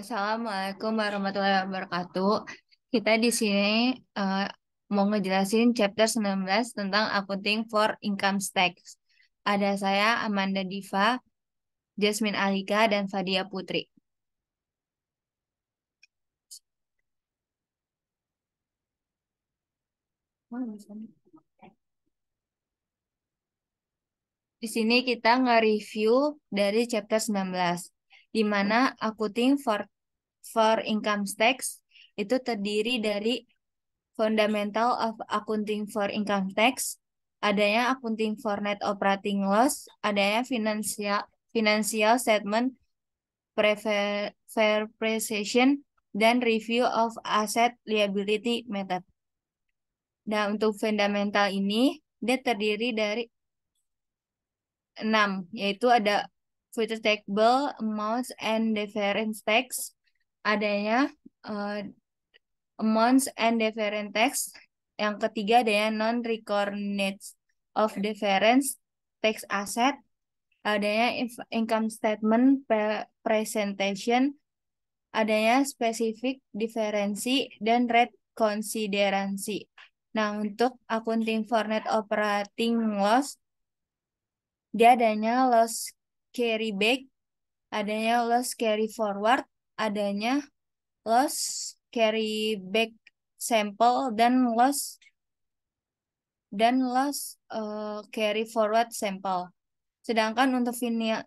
Assalamualaikum warahmatullahi wabarakatuh. Kita di sini uh, mau ngejelasin chapter 19 tentang accounting for income tax. Ada saya Amanda Diva, Jasmine Alika dan Fadia Putri. Di sini kita nge-review dari chapter 19 di mana accounting for for income tax itu terdiri dari fundamental of accounting for income tax, adanya accounting for net operating loss, adanya financial financial statement fair presentation dan review of asset liability method. Nah, untuk fundamental ini dia terdiri dari enam yaitu ada future table amounts and different text adanya uh, eh, amounts and different text yang ketiga adanya non recorded of difference tax asset adanya income statement presentation adanya spesifik diferensi dan rate konsideransi nah untuk accounting for net operating loss dia adanya loss carry back, adanya loss carry forward, adanya loss carry back sample dan loss dan loss uh, carry forward sample. Sedangkan untuk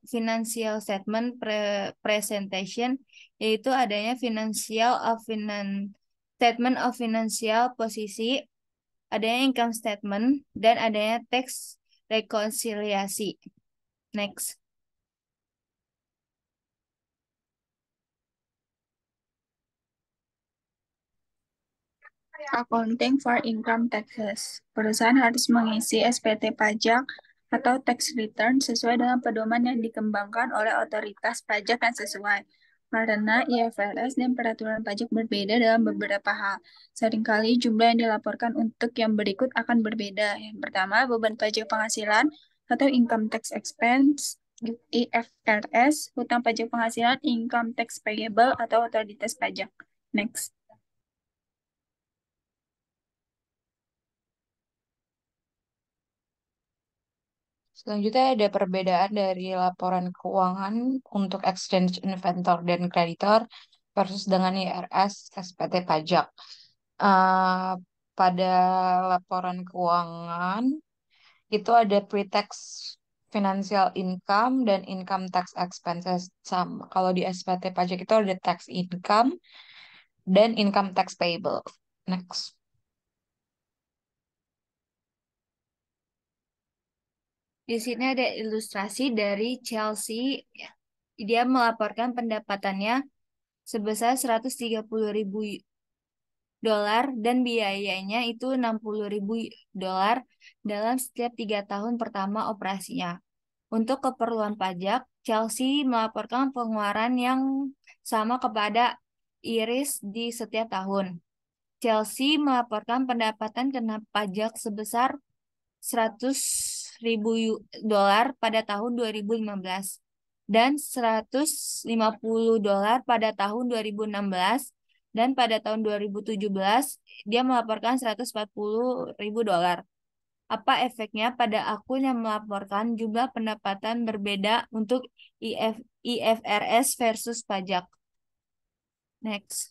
financial statement pre presentation yaitu adanya financial of finan statement of financial posisi, adanya income statement dan adanya tax rekonsiliasi. Next. Accounting for Income Taxes. Perusahaan harus mengisi SPT pajak atau tax return sesuai dengan pedoman yang dikembangkan oleh otoritas pajak yang sesuai. Karena IFRS dan peraturan pajak berbeda dalam beberapa hal. Seringkali jumlah yang dilaporkan untuk yang berikut akan berbeda. Yang pertama, beban pajak penghasilan atau income tax expense, IFRS, hutang pajak penghasilan, income tax payable, atau otoritas pajak. Next. Selanjutnya ada perbedaan dari laporan keuangan untuk exchange inventor dan kreditor versus dengan IRS SPT pajak. Uh, pada laporan keuangan itu ada pre-tax financial income dan income tax expenses sama. Kalau di SPT pajak itu ada tax income dan income tax payable. Next. Di sini ada ilustrasi dari Chelsea. Dia melaporkan pendapatannya sebesar 130 ribu dolar dan biayanya itu 60 ribu dolar dalam setiap tiga tahun pertama operasinya. Untuk keperluan pajak, Chelsea melaporkan pengeluaran yang sama kepada Iris di setiap tahun. Chelsea melaporkan pendapatan kena pajak sebesar 100 ribu dolar pada tahun 2015 dan 150 dolar pada tahun 2016 dan pada tahun 2017 dia melaporkan 140 ribu dolar. Apa efeknya pada akun yang melaporkan jumlah pendapatan berbeda untuk IF, IFRS versus pajak? Next.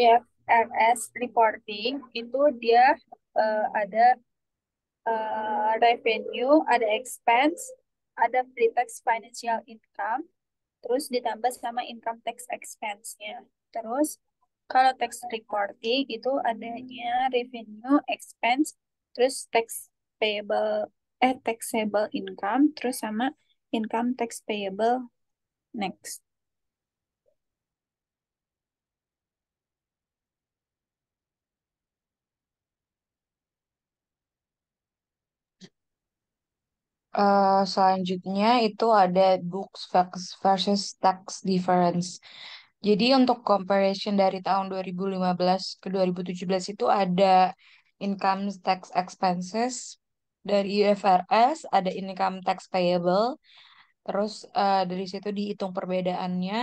Ya, RS reporting itu dia uh, ada uh, revenue, ada expense, ada pre-tax financial income, terus ditambah sama income tax expense-nya. Terus kalau tax reporting itu adanya revenue, expense, terus tax payable, eh taxable income, terus sama income tax payable next. Eh, selanjutnya itu ada books versus tax difference. Jadi untuk comparison dari tahun 2015 ke 2017 itu ada income tax expenses dari IFRS, ada income tax payable, terus eh, dari situ dihitung perbedaannya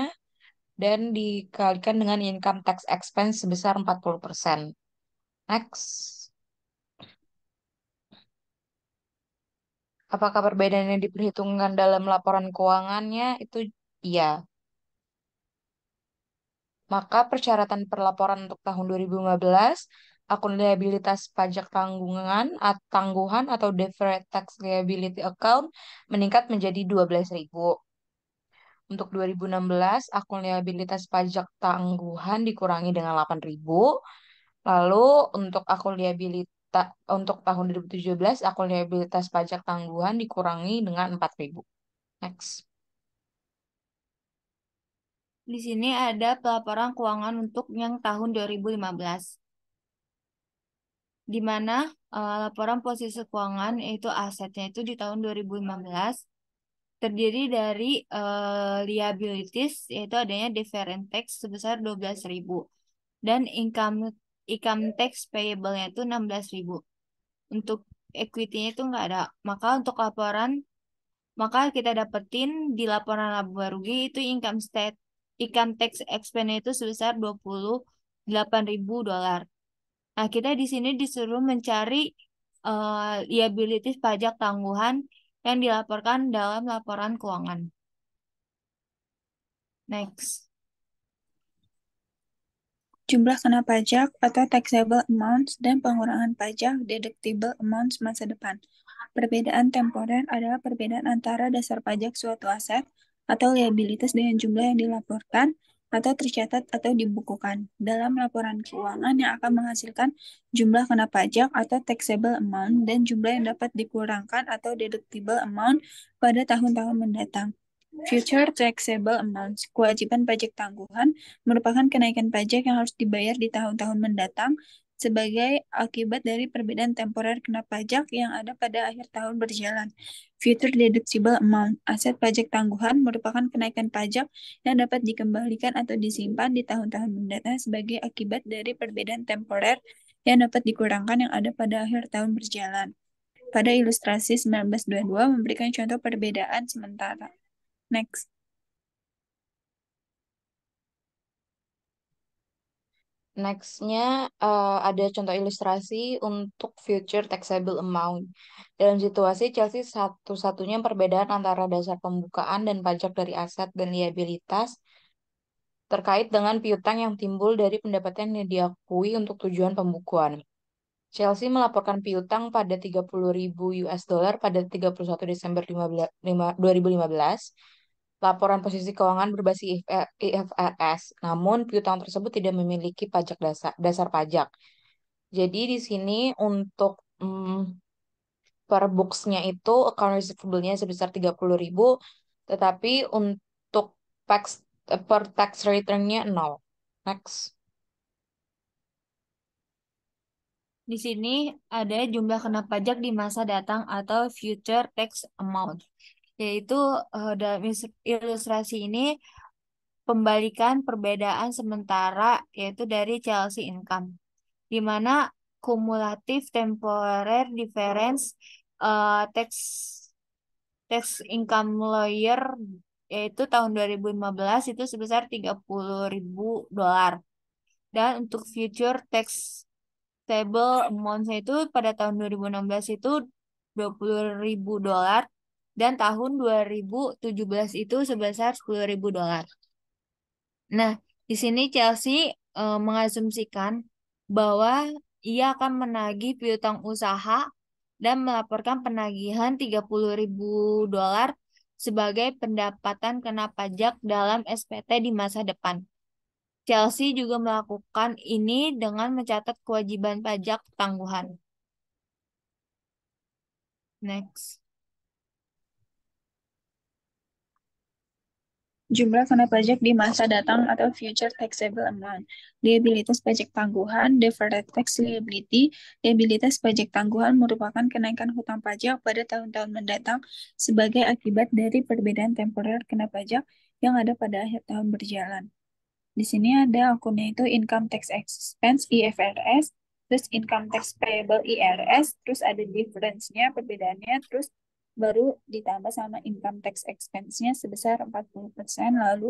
dan dikalikan dengan income tax expense sebesar 40%. Next. Apakah perbedaannya yang diperhitungkan dalam laporan keuangannya itu iya. Maka persyaratan perlaporan untuk tahun 2015, akun liabilitas pajak tanggungan, atau tangguhan atau deferred tax liability account meningkat menjadi 12.000. Untuk 2016, akun liabilitas pajak tangguhan dikurangi dengan 8.000. Lalu untuk akun liabilitas ta untuk tahun 2017 akun liabilitas pajak tangguhan dikurangi dengan 4.000. Next. Di sini ada pelaporan keuangan untuk yang tahun 2015. Di mana uh, laporan posisi keuangan yaitu asetnya itu di tahun 2015 terdiri dari uh, liabilities yaitu adanya deferent tax sebesar 12.000 dan income income tax payable-nya itu 16.000. Untuk equity-nya itu nggak ada. Maka untuk laporan maka kita dapetin di laporan laba rugi itu income state income tax expense itu sebesar 28.000 dolar. Nah, kita di sini disuruh mencari uh, eh, liabilities pajak tangguhan yang dilaporkan dalam laporan keuangan. Next jumlah kena pajak atau taxable amounts, dan pengurangan pajak deductible amounts masa depan. Perbedaan temporer adalah perbedaan antara dasar pajak suatu aset atau liabilitas dengan jumlah yang dilaporkan atau tercatat atau dibukukan dalam laporan keuangan yang akan menghasilkan jumlah kena pajak atau taxable amount dan jumlah yang dapat dikurangkan atau deductible amount pada tahun-tahun mendatang. Future Taxable Amounts, kewajiban pajak tangguhan, merupakan kenaikan pajak yang harus dibayar di tahun-tahun mendatang sebagai akibat dari perbedaan temporer kena pajak yang ada pada akhir tahun berjalan. Future Deductible Amount, aset pajak tangguhan merupakan kenaikan pajak yang dapat dikembalikan atau disimpan di tahun-tahun mendatang sebagai akibat dari perbedaan temporer yang dapat dikurangkan yang ada pada akhir tahun berjalan. Pada ilustrasi 1922 memberikan contoh perbedaan sementara. Next. Nextnya uh, ada contoh ilustrasi untuk future taxable amount. Dalam situasi Chelsea satu-satunya perbedaan antara dasar pembukaan dan pajak dari aset dan liabilitas terkait dengan piutang yang timbul dari pendapatan yang diakui untuk tujuan pembukuan. Chelsea melaporkan piutang pada 30.000 US dollar pada 31 Desember 2015 laporan posisi keuangan berbasis IFRS. Eh, Namun piutang tersebut tidak memiliki pajak dasar dasar pajak. Jadi di sini untuk hmm, per books-nya itu account receivable-nya sebesar 30.000 tetapi untuk tax eh, per tax return-nya nol. Next. Di sini ada jumlah kena pajak di masa datang atau future tax amount yaitu uh, dalam ilustrasi ini pembalikan perbedaan sementara yaitu dari Chelsea income di mana kumulatif temporary difference uh, tax tax income lawyer yaitu tahun 2015 itu sebesar ribu dolar. Dan untuk future tax table amount itu pada tahun 2016 itu ribu dolar dan tahun 2017 itu sebesar 10.000 dolar. Nah, di sini Chelsea e, mengasumsikan bahwa ia akan menagih piutang usaha dan melaporkan penagihan 30.000 dolar sebagai pendapatan kena pajak dalam SPT di masa depan. Chelsea juga melakukan ini dengan mencatat kewajiban pajak tangguhan. Next. jumlah kena pajak di masa datang atau future taxable amount, liabilitas pajak tangguhan, deferred tax liability, liabilitas pajak tangguhan merupakan kenaikan hutang pajak pada tahun-tahun mendatang sebagai akibat dari perbedaan temporer kena pajak yang ada pada akhir tahun berjalan. Di sini ada akunnya itu income tax expense IFRS, terus income tax payable IRS, terus ada difference-nya, perbedaannya, terus baru ditambah sama income tax expense-nya sebesar 40% lalu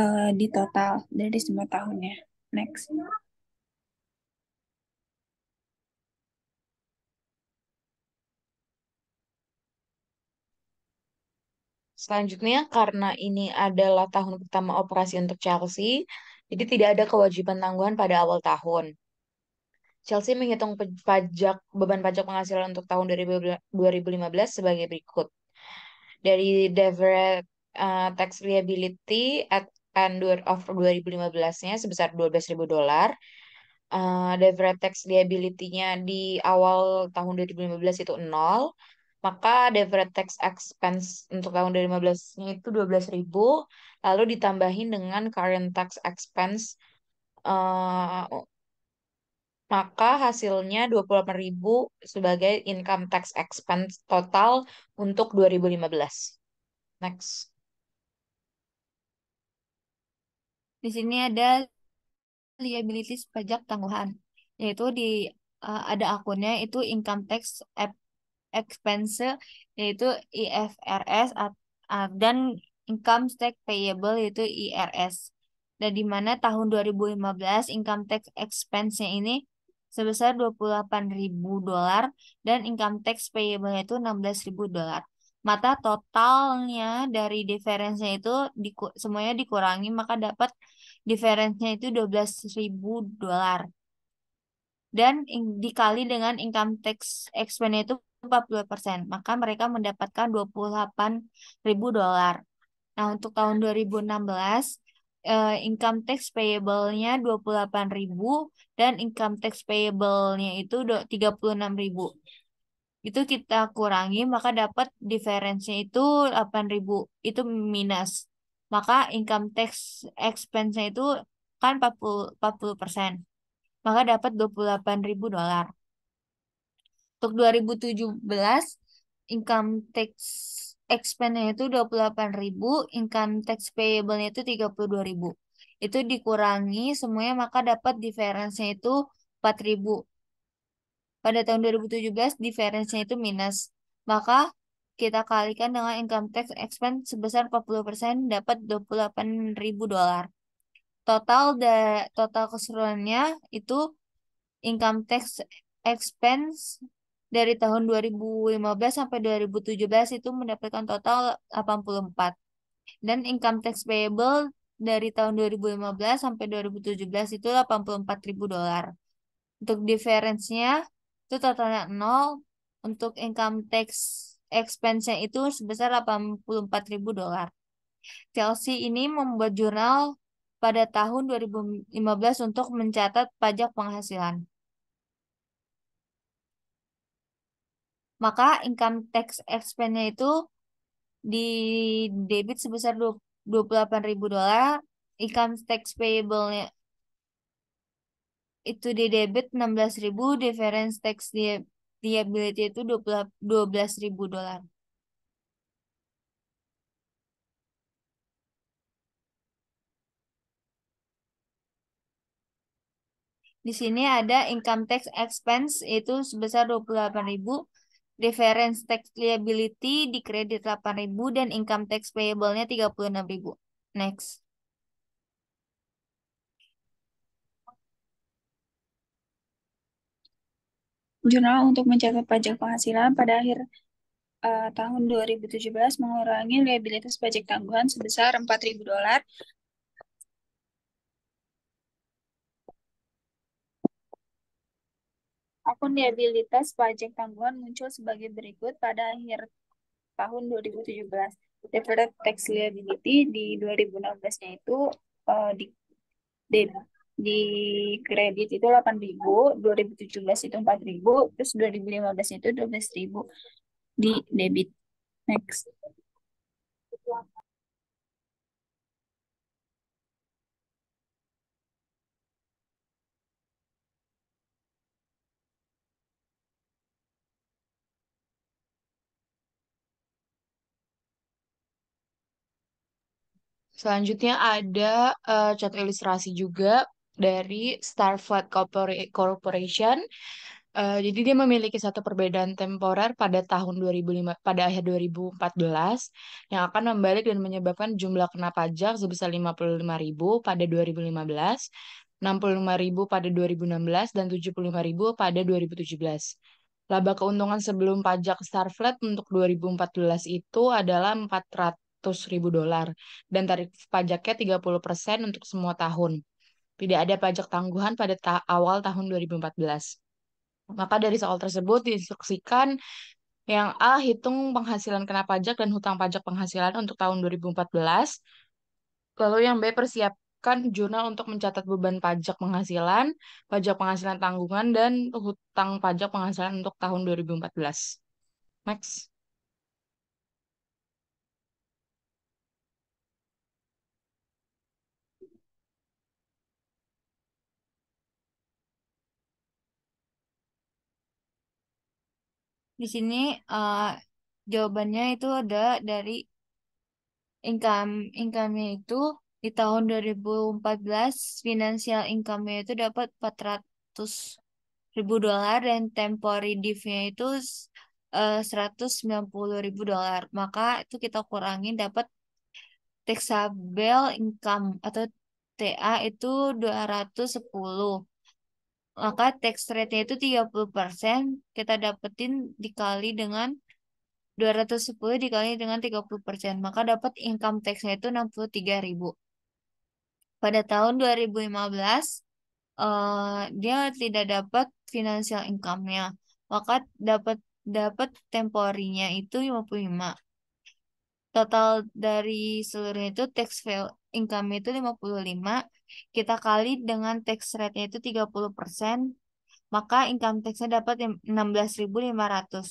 uh, di total dari semua tahunnya. Next. Selanjutnya, karena ini adalah tahun pertama operasi untuk Chelsea, jadi tidak ada kewajiban tangguhan pada awal tahun. Chelsea menghitung pajak beban pajak penghasilan untuk tahun 2015 sebagai berikut. Dari deferred uh, Tax Liability at end of 2015-nya sebesar 12.000 dolar. Uh, Tax Liability-nya di awal tahun 2015 itu 0, Maka deferred Tax Expense untuk tahun 2015-nya itu 12.000, lalu ditambahin dengan Current Tax Expense uh, maka hasilnya 28.000 sebagai income tax expense total untuk 2015. Next. Di sini ada liabilities pajak tangguhan, yaitu di uh, ada akunnya itu income tax expense yaitu IFRS dan income tax payable yaitu IRS. Dan di mana tahun 2015 income tax expense-nya ini sebesar 28.000 dolar dan income tax payable itu 16.000 dolar. Mata totalnya dari diferensinya itu di, semuanya dikurangi maka dapat diferensinya itu 12.000 dolar. Dan dikali dengan income tax expense itu 42%, maka mereka mendapatkan 28.000 dolar. Nah, untuk tahun 2016 uh, income tax payable-nya 28.000 dan income tax payable-nya itu 36.000. Itu kita kurangi maka dapat diferensinya itu 8.000. Itu minus. Maka income tax expense-nya itu kan 40 40%. Maka dapat 28.000 dolar. Untuk 2017 income tax expense-nya itu 28.000, income tax payable-nya itu 32.000. Itu dikurangi semuanya maka dapat difference-nya itu 4.000. Pada tahun 2017 difference-nya itu minus. Maka kita kalikan dengan income tax expense sebesar 40% dapat 28.000 dolar. Total da total keseluruhannya itu income tax expense dari tahun 2015 sampai 2017 itu mendapatkan total 84. Dan income tax payable dari tahun 2015 sampai 2017 itu 84 dolar. Untuk difference-nya itu totalnya 0. Untuk income tax expense-nya itu sebesar 84 dolar. Chelsea ini membuat jurnal pada tahun 2015 untuk mencatat pajak penghasilan. maka income tax expense-nya itu di debit sebesar 28.000 dolar, income tax payable-nya itu di debit 16.000, difference tax liability itu 12.000 dolar. Di sini ada income tax expense itu sebesar 28.000, Difference tax liability di kredit 8.000 dan income tax payable-nya 36.000. Next. Jurnal untuk mencatat pajak penghasilan pada akhir uh, tahun 2017 mengurangi liabilitas pajak tangguhan sebesar 4.000 dolar liabilitas pajak tanggungan muncul sebagai berikut pada akhir tahun 2017. Deferred tax liability di 2016-nya itu uh, di, di di kredit itu 8.000, 2017 itu 4.000, terus 2015 itu 12.000 di debit. Next. Selanjutnya ada uh, eh, cat ilustrasi juga dari Starflight Corporation. Uh, jadi dia memiliki satu perbedaan temporer pada tahun 2005 pada akhir 2014 yang akan membalik dan menyebabkan jumlah kena pajak sebesar 55.000 pada 2015, 65.000 pada 2016 dan 75.000 pada 2017. Laba keuntungan sebelum pajak Starfleet untuk 2014 itu adalah 400 ribu dolar dan tarif pajaknya 30% untuk semua tahun. Tidak ada pajak tangguhan pada ta awal tahun 2014. Maka dari soal tersebut diinstruksikan yang A hitung penghasilan kena pajak dan hutang pajak penghasilan untuk tahun 2014. Lalu yang B persiapkan jurnal untuk mencatat beban pajak penghasilan, pajak penghasilan tanggungan dan hutang pajak penghasilan untuk tahun 2014. Next. Di sini uh, jawabannya itu ada dari income income-nya itu di tahun 2014 financial income-nya itu dapat 400 ribu dolar dan temporary div-nya itu eh, uh, 190 ribu dolar. Maka itu kita kurangin dapat taxable income atau TA itu 210 maka tax rate-nya itu 30%, kita dapetin dikali dengan 210 dikali dengan 30%, maka dapat income tax-nya itu 63.000. Pada tahun 2015, uh, eh, dia tidak dapat financial income-nya, maka dapat dapat temporinya itu 55. Total dari seluruhnya itu tax income itu 55, kita kali dengan tax rate-nya itu 30%, maka income tax-nya dapat 16.500.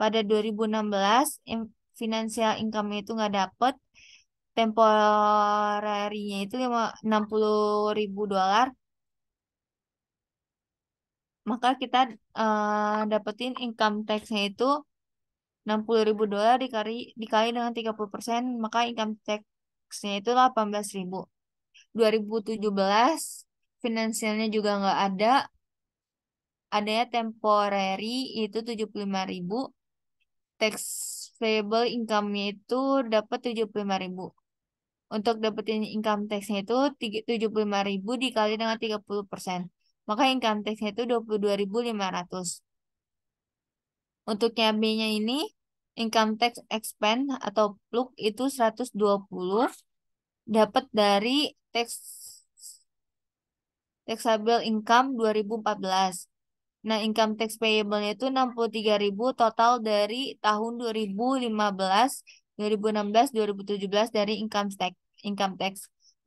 Pada 2016, financial income itu nggak dapat, nya itu 60.000 dolar, maka kita uh, dapetin income tax-nya itu 60.000 dolar dikali dikali dengan 30%, maka income tax-nya itu 18.000. 2017 finansialnya juga nggak ada adanya temporary itu 75.000 tax payable income-nya itu dapat 75.000 untuk dapetin income tax-nya itu 75.000 dikali dengan 30%. Maka income tax-nya itu 22.500. Untuk cabenya B-nya ini income tax expense atau plug itu 120 dapat dari tax taxable income 2014. Nah, income tax payable-nya itu 63.000 total dari tahun 2015, 2016, 2017 dari income tax income tax.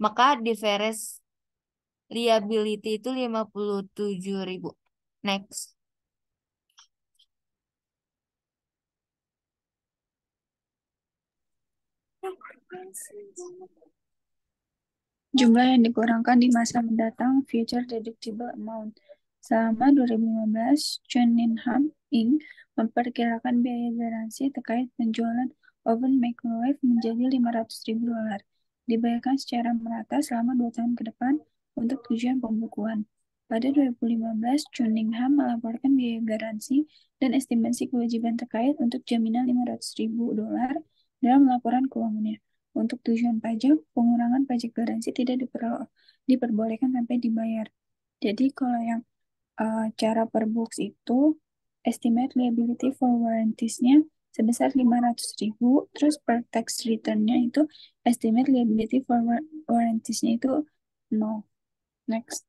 Maka difference liability itu 57.000. Next. Thank you. Jumlah yang dikurangkan di masa mendatang Future Deductible Amount. Selama 2015, Chuninham Inc. memperkirakan biaya garansi terkait penjualan oven microwave menjadi 500 ribu dolar. Dibayarkan secara merata selama dua tahun ke depan untuk tujuan pembukuan. Pada 2015, Cunningham melaporkan biaya garansi dan estimasi kewajiban terkait untuk jaminan 500 ribu dolar dalam laporan keuangannya. Untuk tujuan pajak, pengurangan pajak garansi tidak diper diperbolehkan sampai dibayar. Jadi kalau yang uh, cara per box itu estimate liability for warranties-nya sebesar ribu, terus per tax return-nya itu estimate liability for warranties-nya itu no. Next.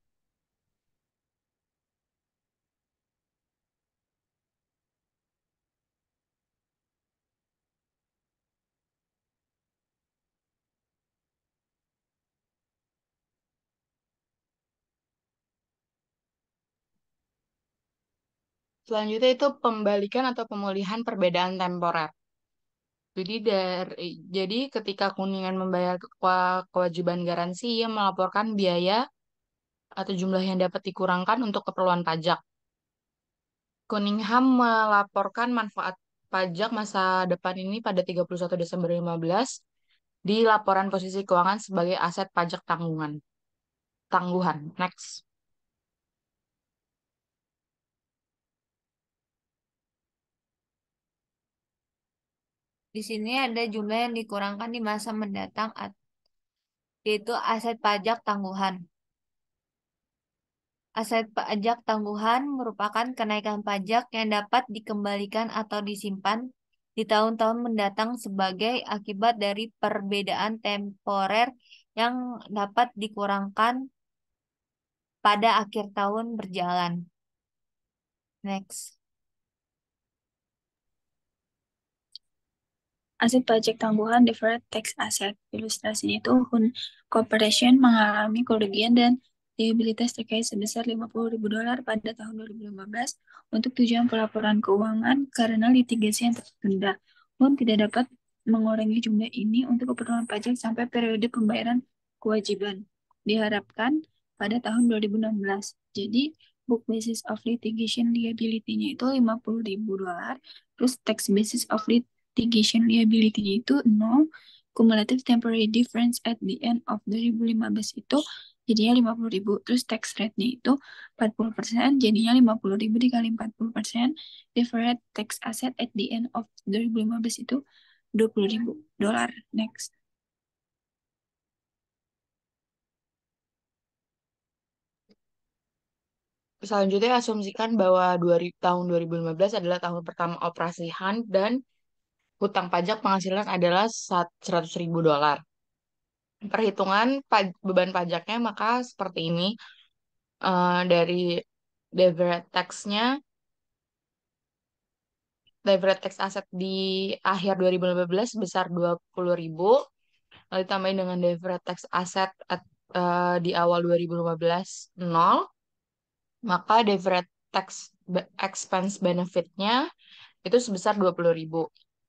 Selanjutnya itu pembalikan atau pemulihan perbedaan temporer. Jadi dari eh, jadi ketika Kuningan membayar kewajiban garansi, ia melaporkan biaya atau jumlah yang dapat dikurangkan untuk keperluan pajak. Kuningham melaporkan manfaat pajak masa depan ini pada 31 Desember 2015 di laporan posisi keuangan sebagai aset pajak tanggungan. Tangguhan. Next. Di sini ada jumlah yang dikurangkan di masa mendatang yaitu aset pajak tangguhan. Aset pajak tangguhan merupakan kenaikan pajak yang dapat dikembalikan atau disimpan di tahun-tahun mendatang sebagai akibat dari perbedaan temporer yang dapat dikurangkan pada akhir tahun berjalan. Next. aset pajak tangguhan deferred tax asset. Ilustrasinya itu Hun Corporation mengalami kerugian dan liabilitas terkait sebesar 50 ribu dolar pada tahun 2015 untuk tujuan pelaporan keuangan karena litigasi yang tertunda. Hun tidak dapat mengurangi jumlah ini untuk keperluan pajak sampai periode pembayaran kewajiban. Diharapkan pada tahun 2016. Jadi book basis of litigation liability-nya itu 50 ribu dolar, terus tax basis of lit litigation liability itu no cumulative temporary difference at the end of 2015 itu jadinya 50.000 terus tax rate-nya itu 40% jadinya 50.000 dikali 40% deferred tax asset at the end of 2015 itu 20.000 dolar next Selanjutnya asumsikan bahwa 2000, tahun 2015 adalah tahun pertama operasi Hunt dan hutang pajak penghasilan adalah 100 ribu dolar. Perhitungan beban pajaknya maka seperti ini. Uh, dari deferred tax-nya, deferred tax aset di akhir 2015 sebesar 20 ribu, lalu ditambahin dengan deferred tax aset at, uh, di awal 2015 nol, maka deferred tax expense benefitnya itu sebesar 20 ribu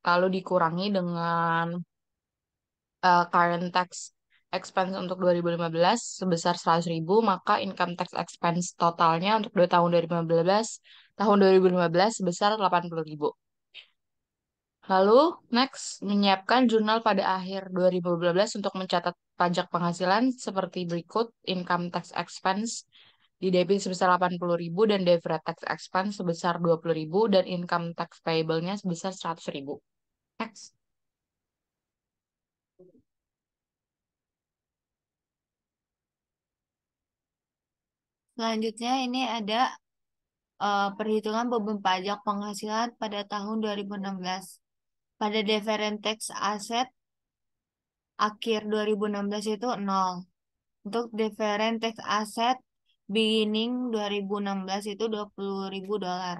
lalu dikurangi dengan uh, current tax expense untuk 2015 sebesar 100 ribu, maka income tax expense totalnya untuk 2 tahun 2015, tahun 2015 sebesar 80 ribu. Lalu, next, menyiapkan jurnal pada akhir belas untuk mencatat pajak penghasilan seperti berikut, income tax expense, di debit sebesar 80.000 dan deferred tax expense sebesar 20.000 dan income tax payable-nya sebesar 100.000. Next. Selanjutnya ini ada uh, perhitungan beban pajak penghasilan pada tahun 2016. Pada deferred tax asset akhir 2016 itu 0. Untuk deferred tax asset beginning 2016 itu 20 ribu dolar.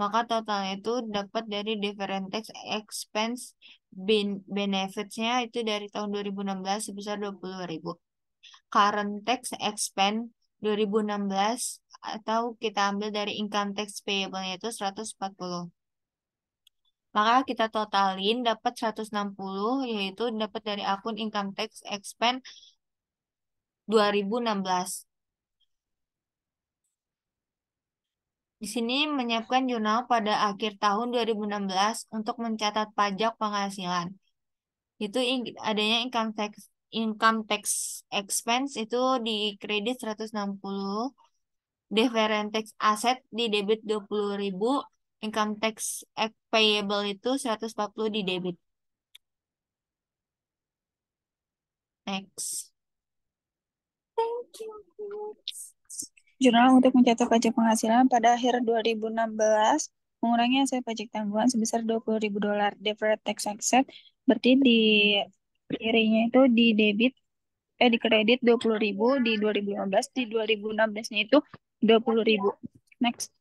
Maka total itu dapat dari different tax expense benefits-nya itu dari tahun 2016 sebesar 20 ribu. Current tax expense 2016 atau kita ambil dari income tax payable-nya itu 140. Maka kita totalin dapat 160 yaitu dapat dari akun income tax expense 2016. Di sini menyiapkan jurnal pada akhir tahun 2016 untuk mencatat pajak penghasilan. Itu adanya income tax income tax expense itu di kredit 160, deferred tax asset di debit 20.000, income tax payable itu 140 di debit. Next. Thank you. Jurnal untuk mencatat pajak penghasilan pada akhir 2016 mengurangi aset pajak tanggungan sebesar ribu dolar deferred tax asset berarti di kirinya itu di debit eh di kredit ribu di 2015 di 2016-nya itu ribu Next.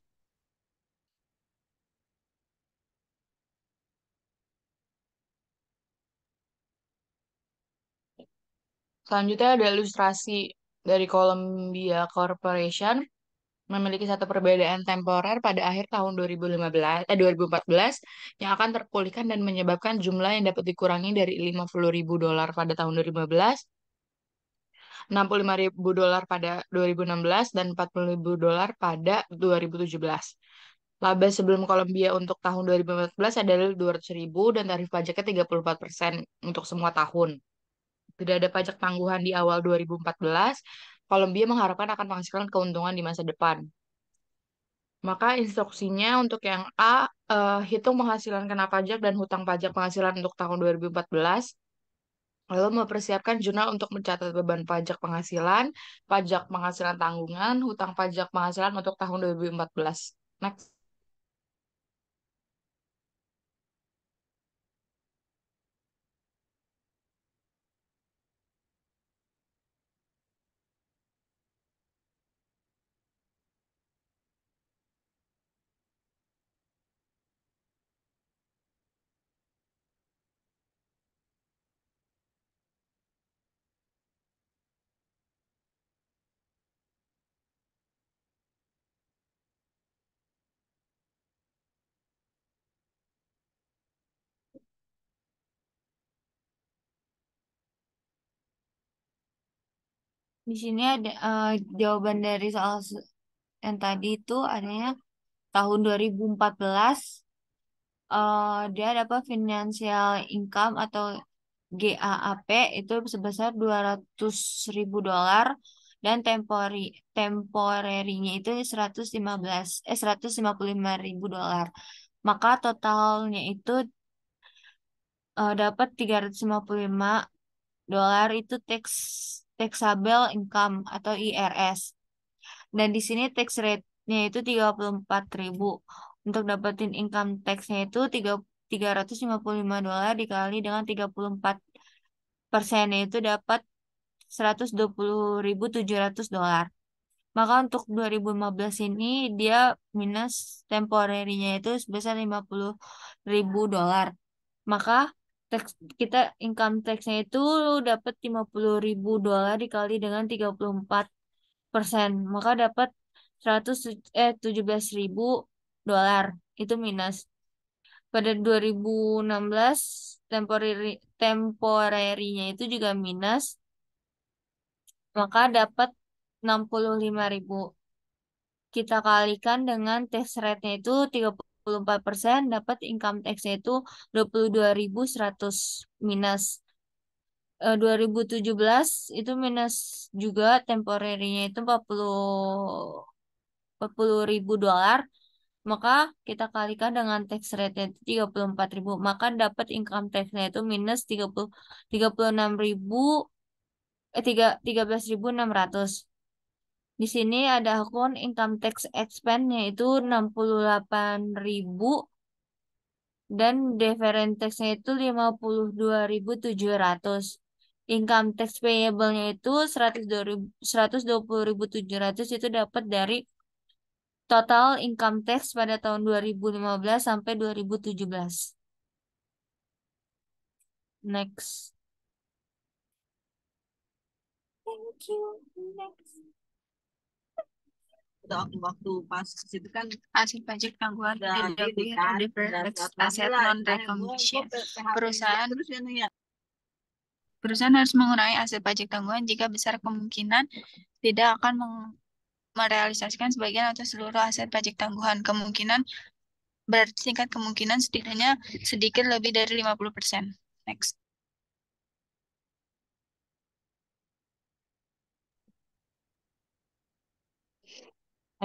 Selanjutnya ada ilustrasi dari Columbia Corporation memiliki satu perbedaan temporer pada akhir tahun 2015 eh 2014 yang akan terpulihkan dan menyebabkan jumlah yang dapat dikurangi dari 50.000 dolar pada tahun 2015 65.000 dolar pada 2016 dan 40.000 dolar pada 2017. Laba sebelum Kolombia untuk tahun 2014 adalah 200.000 dan tarif pajaknya 34% untuk semua tahun tidak ada pajak tangguhan di awal 2014, Kolombia mengharapkan akan menghasilkan keuntungan di masa depan. Maka instruksinya untuk yang A, uh, hitung penghasilan kena pajak dan hutang pajak penghasilan untuk tahun 2014, lalu mempersiapkan jurnal untuk mencatat beban pajak penghasilan, pajak penghasilan tanggungan, hutang pajak penghasilan untuk tahun 2014. Next. Di sini ada uh, jawaban dari soal yang tadi itu adanya tahun 2014 uh, eh, dia dapat financial income atau GAAP itu sebesar 200 ribu dolar dan temporary temporary itu 115 eh 155 ribu dolar. Maka totalnya itu uh, dapat 355 dolar itu teks taxable income atau IRS. Dan di sini tax rate-nya itu 34.000. Untuk dapetin income tax-nya itu 355 dolar dikali dengan 34 persen itu dapat 120.700 dolar. Maka untuk 2015 ini dia minus temporary-nya itu sebesar 50.000 dolar. Maka tax kita income tax-nya itu dapat 50 ribu dolar dikali dengan 34 persen maka dapat 100 eh 17 ribu dolar itu minus pada 2016 temporary temporary-nya itu juga minus maka dapat 65 ribu kita kalikan dengan tax rate-nya itu 30 persen dapat income tax-nya itu 22.100 minus. E, eh, 2017 itu minus juga temporary-nya itu 40 40.000 dolar, maka kita kalikan dengan tax rate-nya itu 34 maka dapat income tax-nya itu minus 30, 36.000 eh, 13.600 di sini ada akun income tax expense yaitu 68.000 dan deferred tax-nya itu 52.700. Income tax payable-nya itu 120.700 itu dapat dari total income tax pada tahun 2015 sampai 2017. Next. Thank you. Next waktu waktu pas itu kan hasil pajak tangguhan dan aset non recognition perusahaan ya. perusahaan harus mengurangi aset pajak tangguhan jika besar kemungkinan tidak akan merealisasikan sebagian atau seluruh aset pajak tangguhan kemungkinan berarti tingkat kemungkinan setidaknya sedikit lebih dari 50%. Next.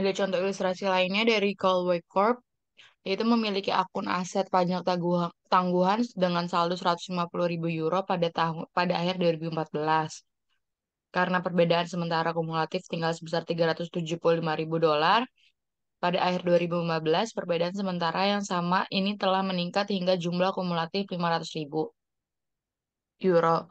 Ada contoh ilustrasi lainnya dari Callway Corp, yaitu memiliki akun aset pajak tangguhan, dengan saldo 150.000 euro pada tahun pada akhir 2014. Karena perbedaan sementara kumulatif tinggal sebesar 375 dolar, pada akhir 2015 perbedaan sementara yang sama ini telah meningkat hingga jumlah kumulatif 500.000 euro.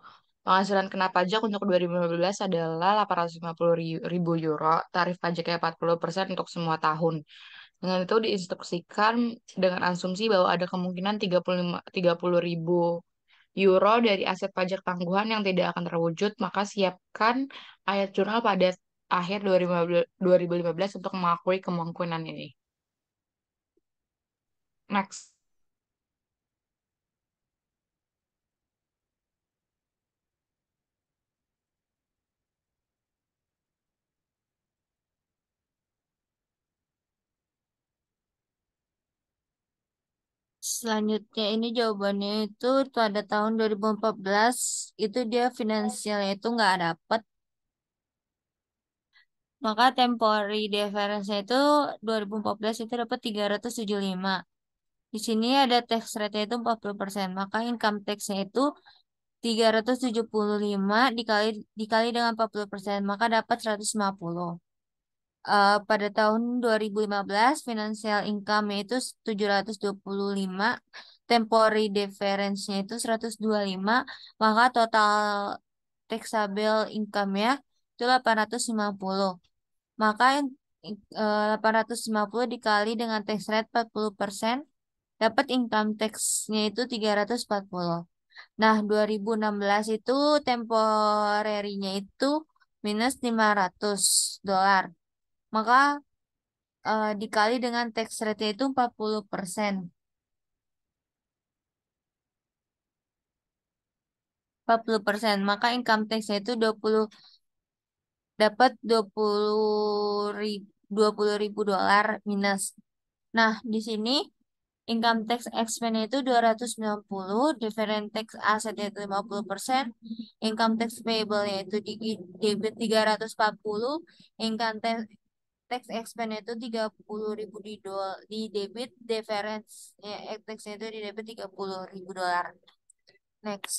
Penghasilan kena pajak untuk 2015 adalah 850 ribu euro, tarif pajaknya 40% untuk semua tahun. Dengan itu diinstruksikan dengan asumsi bahwa ada kemungkinan 35, 30 ribu euro dari aset pajak tangguhan yang tidak akan terwujud, maka siapkan ayat jurnal pada akhir 2015, 2015 untuk mengakui kemungkinan ini. Next. selanjutnya ini jawabannya itu pada tahun 2014 itu dia finansialnya itu nggak dapet. Maka temporary difference itu 2014 itu dapat 375. Di sini ada tax rate-nya itu 40%, maka income tax-nya itu 375 dikali dikali dengan 40%, maka dapat 150 uh, pada tahun 2015 financial income itu 725, temporary difference-nya itu 125, maka total taxable income-nya itu 850. Maka yang eh, uh, 850 dikali dengan tax rate 40%, dapat income tax-nya itu 340. Nah, 2016 itu temporary-nya itu minus 500 dolar maka uh, dikali dengan tax rate itu 40%. 40%, maka income tax itu 20 dapat 20 20 ribu dolar minus. Nah, di sini income tax expense itu 290, different tax asset itu 50%, income tax payable yaitu di debit 340, income tax tax expense itu tiga puluh ribu di dol di debit difference ya, eh, tax itu di debit tiga puluh ribu dolar next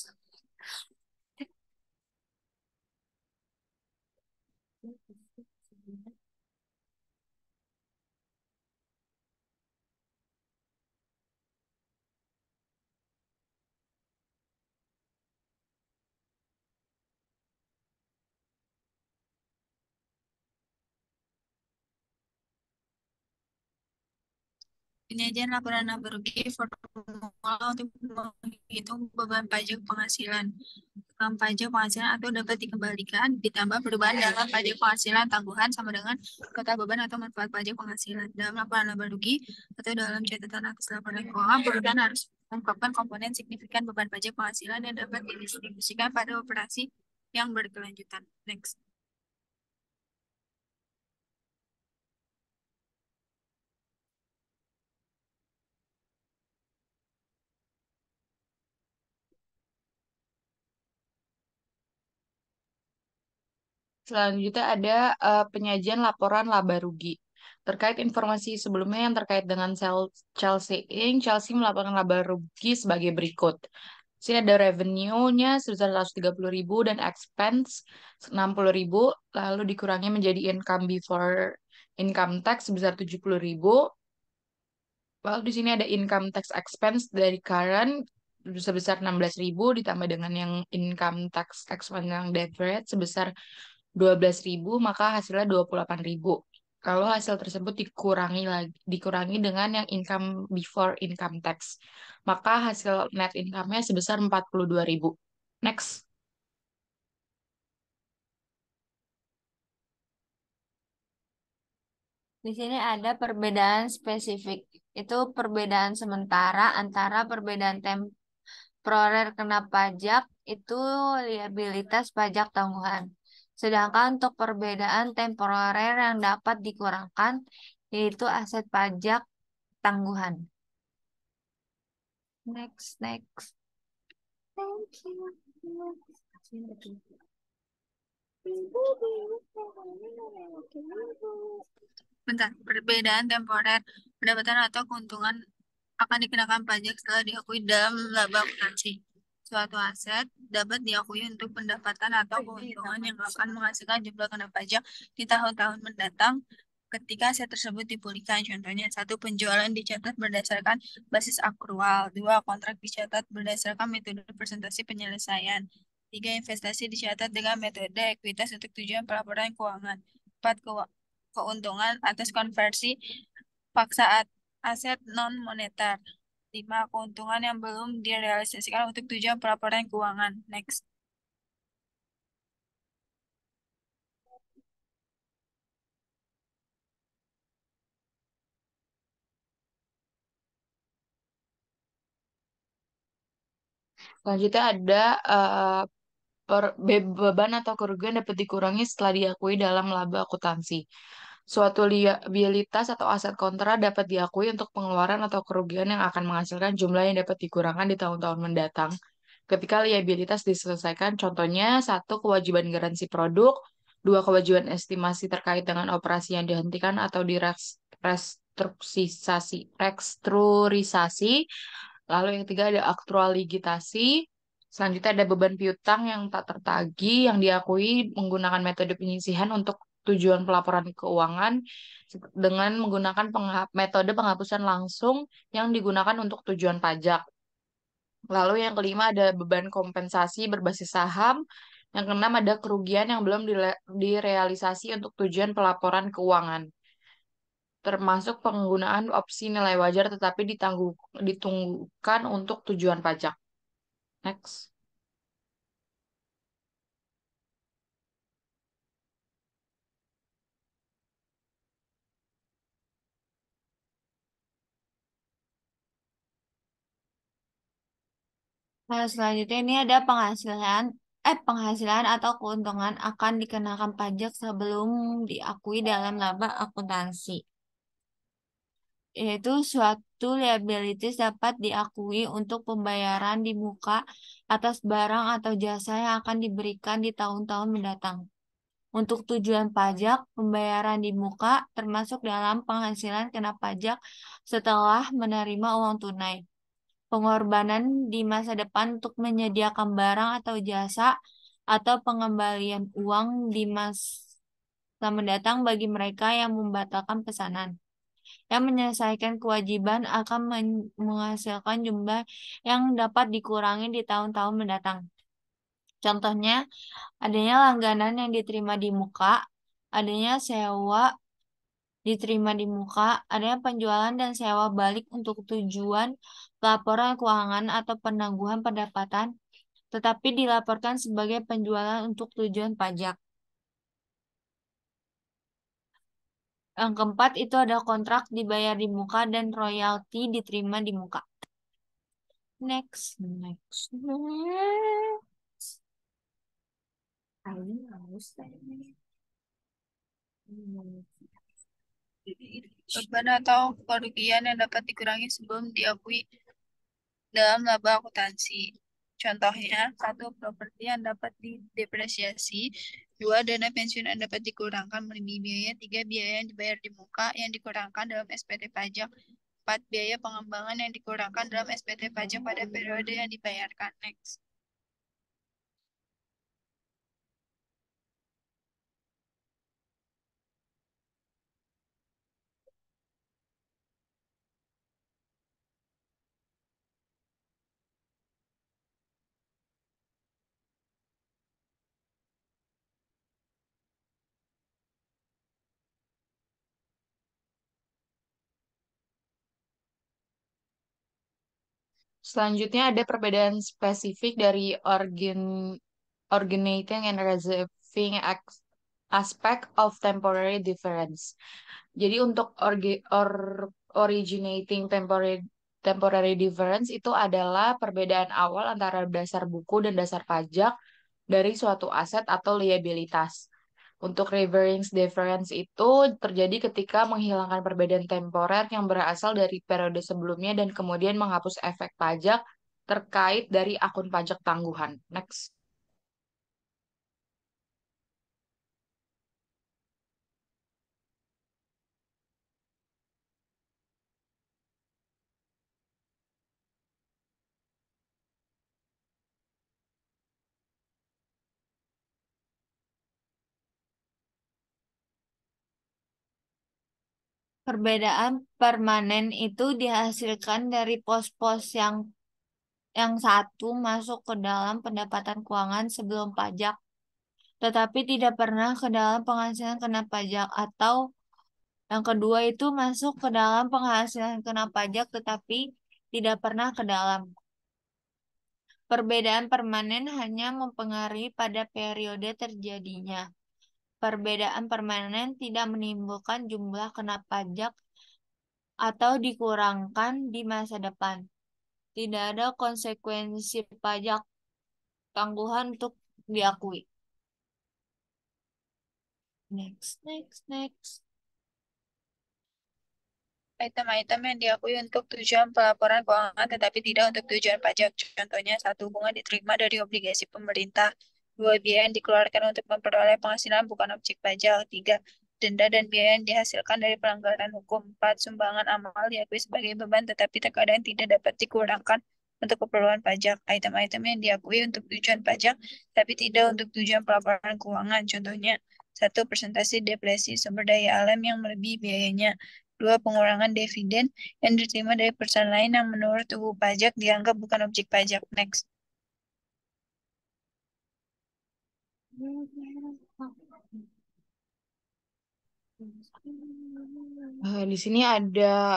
Penyajian laporan laba rugi formula untuk menghitung beban pajak penghasilan. Beban pajak penghasilan atau dapat dikembalikan ditambah perubahan dalam pajak penghasilan tangguhan sama dengan total beban atau manfaat pajak penghasilan. Dalam laporan laba rugi atau dalam catatan atas laporan keuangan, perubahan harus mengungkapkan komponen signifikan beban pajak penghasilan yang dapat didistribusikan pada operasi yang berkelanjutan. Next. Selanjutnya ada uh, penyajian laporan laba rugi. Terkait informasi sebelumnya yang terkait dengan Chelsea Inc., Chelsea melaporkan laba rugi sebagai berikut. Sini ada revenue-nya sebesar 130.000 dan expense 60.000 lalu dikurangi menjadi income before income tax sebesar 70.000. Lalu di sini ada income tax expense dari current sebesar 16.000 ditambah dengan yang income tax expense yang deferred sebesar 12.000 maka hasilnya 28.000. Kalau hasil tersebut dikurangi lagi dikurangi dengan yang income before income tax, maka hasil net income-nya sebesar 42.000. Next. Di sini ada perbedaan spesifik. Itu perbedaan sementara antara perbedaan temporer kena pajak itu liabilitas pajak tanggungan. Sedangkan untuk perbedaan temporer yang dapat dikurangkan yaitu aset pajak tangguhan. Next, next. Thank you. Bentar, perbedaan temporer pendapatan atau keuntungan akan dikenakan pajak setelah diakui dalam laba akuntansi suatu aset dapat diakui untuk pendapatan atau oh, iya, keuntungan yang akan menghasilkan jumlah kena pajak di tahun-tahun mendatang ketika aset tersebut dipulihkan. Contohnya, satu penjualan dicatat berdasarkan basis akrual, dua kontrak dicatat berdasarkan metode presentasi penyelesaian, tiga investasi dicatat dengan metode ekuitas untuk tujuan pelaporan keuangan, empat keuntungan atas konversi paksaan aset non moneter lima Keuntungan yang belum direalisasikan untuk tujuan pelaporan keuangan. Next. Selanjutnya ada uh, per, beban atau kerugian dapat dikurangi setelah diakui dalam laba akuntansi suatu liabilitas atau aset kontra dapat diakui untuk pengeluaran atau kerugian yang akan menghasilkan jumlah yang dapat dikurangkan di tahun-tahun mendatang. Ketika liabilitas diselesaikan, contohnya satu kewajiban garansi produk, dua kewajiban estimasi terkait dengan operasi yang dihentikan atau direstrukturisasi, restrukturisasi, lalu yang ketiga ada aktualigitasi, Selanjutnya ada beban piutang yang tak tertagi yang diakui menggunakan metode penyisihan untuk tujuan pelaporan keuangan dengan menggunakan metode penghapusan langsung yang digunakan untuk tujuan pajak. Lalu yang kelima ada beban kompensasi berbasis saham. Yang keenam ada kerugian yang belum direalisasi untuk tujuan pelaporan keuangan. Termasuk penggunaan opsi nilai wajar tetapi ditangguh, ditunggukan untuk tujuan pajak. Next. Nah, selanjutnya ini ada penghasilan eh penghasilan atau keuntungan akan dikenakan pajak sebelum diakui dalam laba akuntansi. Yaitu suatu liabilitas dapat diakui untuk pembayaran di muka atas barang atau jasa yang akan diberikan di tahun-tahun mendatang. Untuk tujuan pajak, pembayaran di muka termasuk dalam penghasilan kena pajak setelah menerima uang tunai pengorbanan di masa depan untuk menyediakan barang atau jasa atau pengembalian uang di masa mendatang bagi mereka yang membatalkan pesanan. Yang menyelesaikan kewajiban akan menghasilkan jumlah yang dapat dikurangi di tahun-tahun mendatang. Contohnya, adanya langganan yang diterima di muka, adanya sewa diterima di muka, adanya penjualan dan sewa balik untuk tujuan laporan keuangan atau penangguhan pendapatan, tetapi dilaporkan sebagai penjualan untuk tujuan pajak. Yang keempat itu ada kontrak dibayar di muka dan royalti diterima di muka. Next, next, next. Beban atau kerugian yang dapat dikurangi sebelum diakui dalam laba akuntansi. Contohnya, satu properti yang dapat didepresiasi, dua dana pensiun yang dapat dikurangkan melebihi biaya, tiga biaya yang dibayar di muka yang dikurangkan dalam SPT pajak, empat biaya pengembangan yang dikurangkan dalam SPT pajak pada periode yang dibayarkan. Next. Selanjutnya ada perbedaan spesifik dari organ originating and receiving aspect of temporary difference. Jadi untuk orgi, or, originating temporary temporary difference itu adalah perbedaan awal antara dasar buku dan dasar pajak dari suatu aset atau liabilitas. Untuk reverence difference itu terjadi ketika menghilangkan perbedaan temporer yang berasal dari periode sebelumnya dan kemudian menghapus efek pajak terkait dari akun pajak tangguhan. Next. perbedaan permanen itu dihasilkan dari pos-pos yang yang satu masuk ke dalam pendapatan keuangan sebelum pajak, tetapi tidak pernah ke dalam penghasilan kena pajak atau yang kedua itu masuk ke dalam penghasilan kena pajak tetapi tidak pernah ke dalam. Perbedaan permanen hanya mempengaruhi pada periode terjadinya perbedaan permanen tidak menimbulkan jumlah kena pajak atau dikurangkan di masa depan. Tidak ada konsekuensi pajak tangguhan untuk diakui. Next, next, next. Item-item yang diakui untuk tujuan pelaporan keuangan tetapi tidak untuk tujuan pajak. Contohnya, satu bunga diterima dari obligasi pemerintah. Dua, biaya yang dikeluarkan untuk memperoleh penghasilan bukan objek pajak. Tiga, denda dan biaya yang dihasilkan dari pelanggaran hukum. Empat, sumbangan amal diakui sebagai beban tetapi terkadang tidak dapat dikurangkan untuk keperluan pajak. Item-item yang diakui untuk tujuan pajak tapi tidak untuk tujuan pelaporan keuangan. Contohnya, satu persentase depresi sumber daya alam yang melebihi biayanya. Dua, pengurangan dividen yang diterima dari perusahaan lain yang menurut tubuh pajak dianggap bukan objek pajak. Next. Uh, di sini ada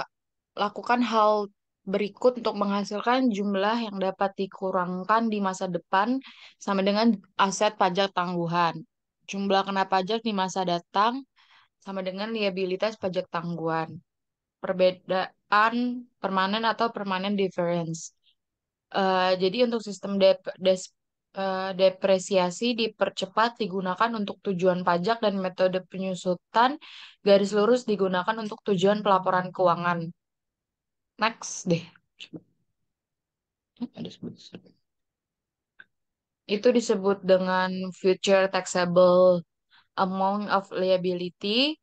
lakukan hal berikut untuk menghasilkan jumlah yang dapat dikurangkan di masa depan sama dengan aset pajak tangguhan. Jumlah kena pajak di masa datang sama dengan liabilitas pajak tangguhan. Perbedaan permanen atau permanen difference. Uh, jadi untuk sistem Eh, depresiasi dipercepat digunakan untuk tujuan pajak dan metode penyusutan garis lurus digunakan untuk tujuan pelaporan keuangan. Next deh. Itu disebut dengan future taxable amount of liability.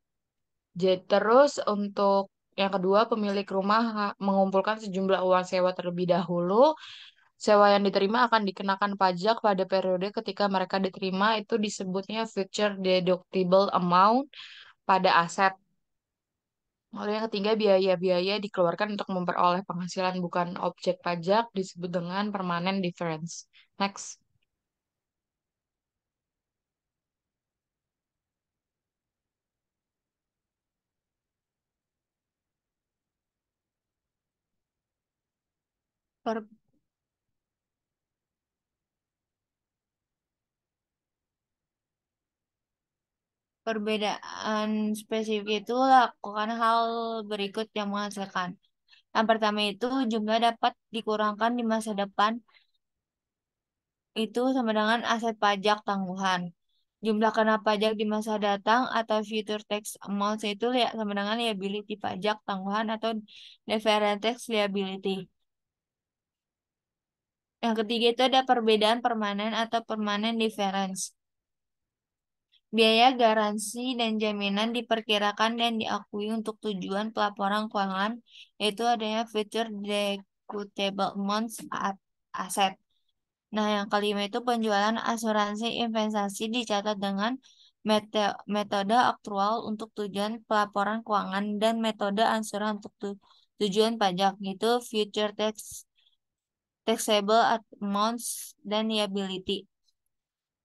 Jadi terus untuk yang kedua, pemilik rumah mengumpulkan sejumlah uang sewa terlebih dahulu Sewa yang diterima akan dikenakan pajak pada periode ketika mereka diterima itu disebutnya future deductible amount pada aset. Lalu yang ketiga, biaya-biaya dikeluarkan untuk memperoleh penghasilan bukan objek pajak disebut dengan permanent difference. Next. Per perbedaan spesifik itu lakukan hal berikut yang menghasilkan. Yang pertama itu jumlah dapat dikurangkan di masa depan itu sama dengan aset pajak tangguhan. Jumlah kena pajak di masa datang atau future tax amount itu ya sama dengan liability pajak tangguhan atau deferred tax liability. Yang ketiga itu ada perbedaan permanen atau permanen difference. Biaya garansi dan jaminan diperkirakan dan diakui untuk tujuan pelaporan keuangan, yaitu adanya fitur decutable amounts asset. Nah, yang kelima itu penjualan asuransi investasi dicatat dengan metode aktual untuk tujuan pelaporan keuangan dan metode ansuran untuk tujuan pajak, yaitu future tax taxable amounts dan liability.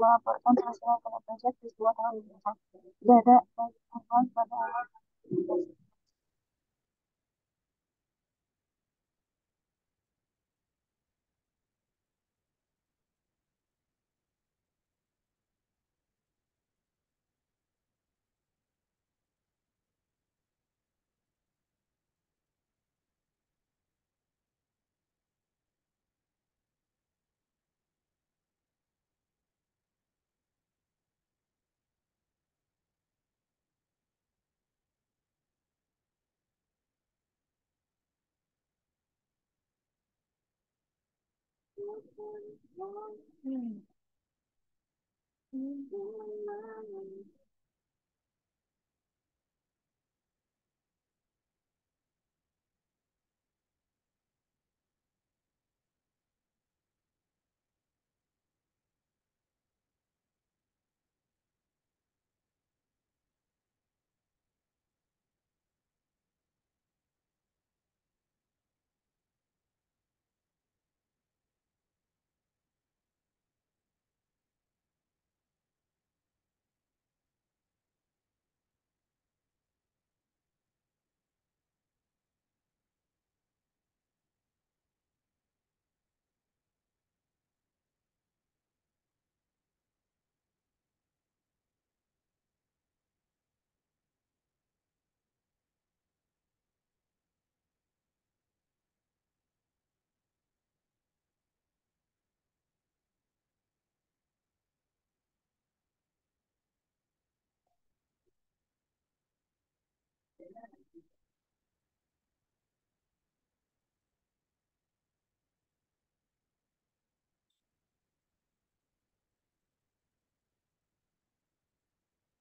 melaporkan hasil penelitian peristiwa tahun 2021. ada pada Mm-hmm.